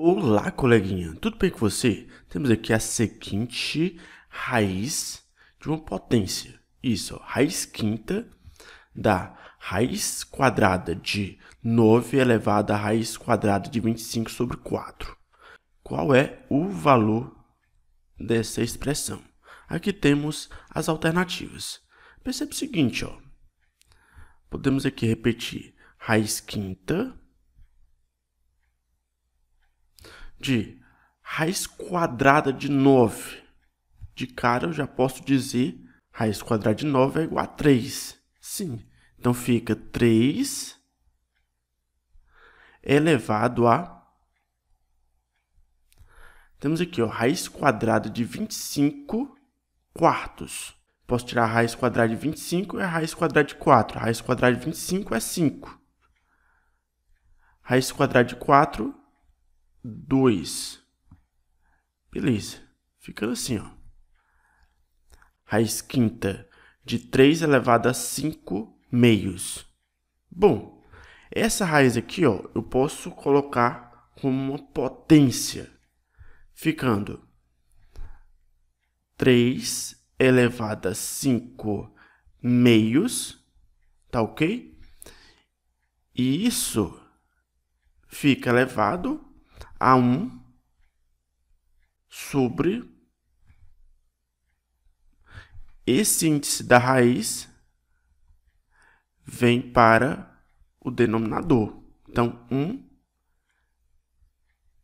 Olá, coleguinha, tudo bem com você? Temos aqui a seguinte raiz de uma potência. Isso, raiz quinta da raiz quadrada de 9 elevado à raiz quadrada de 25 sobre 4. Qual é o valor dessa expressão? Aqui temos as alternativas. Percebe o seguinte, ó. Podemos aqui repetir raiz quinta de raiz quadrada de 9. De cara, eu já posso dizer raiz quadrada de 9 é igual a 3. Sim, então fica 3 elevado a... Temos aqui, ó, raiz quadrada de 25 quartos. Posso tirar a raiz quadrada de 25 e a raiz quadrada de 4. A raiz quadrada de 25 é 5. Raiz quadrada de 4 2. Beleza. Ficando assim, ó. Raiz quinta de 3 elevado a 5 meios. Bom, essa raiz aqui, ó, eu posso colocar como uma potência, ficando 3 elevado a 5 meios, tá ok? E isso fica elevado a um sobre esse índice da raiz vem para o denominador. Então, 1 um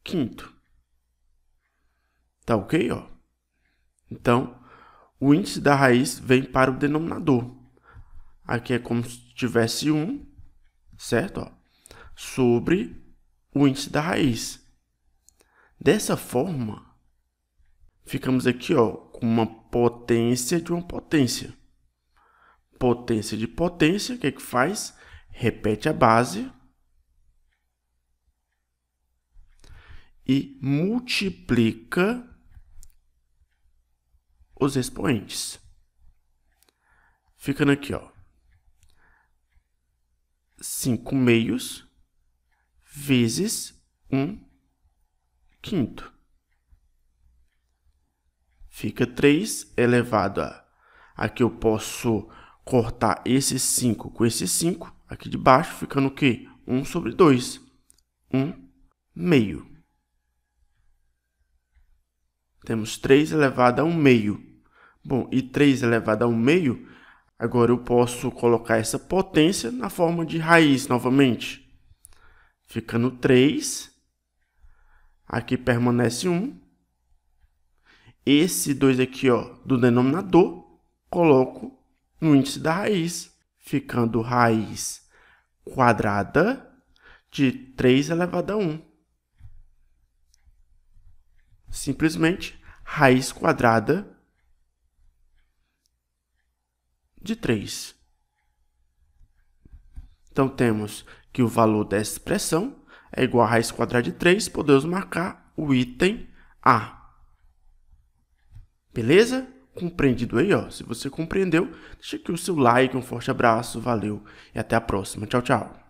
quinto. Tá ok? Ó. Então, o índice da raiz vem para o denominador. Aqui é como se tivesse 1, um, certo? Ó, sobre o índice da raiz. Dessa forma, ficamos aqui ó, com uma potência de uma potência. Potência de potência, o que, é que faz? Repete a base e multiplica os expoentes. Ficando aqui, ó. 5 meios vezes 1 quinto. Fica 3 elevado a... Aqui eu posso cortar esse 5 com esse 5, aqui de baixo, ficando o quê? 1 sobre 2, 1 meio. Temos 3 elevado a 1 meio. Bom, e 3 elevado a 1 meio, agora eu posso colocar essa potência na forma de raiz novamente. Ficando 3 Aqui permanece 1. Esse 2 aqui ó, do denominador, coloco no índice da raiz, ficando raiz quadrada de 3 elevado a 1. Simplesmente raiz quadrada de 3. Então, temos que o valor dessa expressão é igual a raiz quadrada de 3, podemos marcar o item A. Beleza? Compreendido aí, ó. Se você compreendeu, deixa aqui o seu like, um forte abraço, valeu e até a próxima. Tchau, tchau.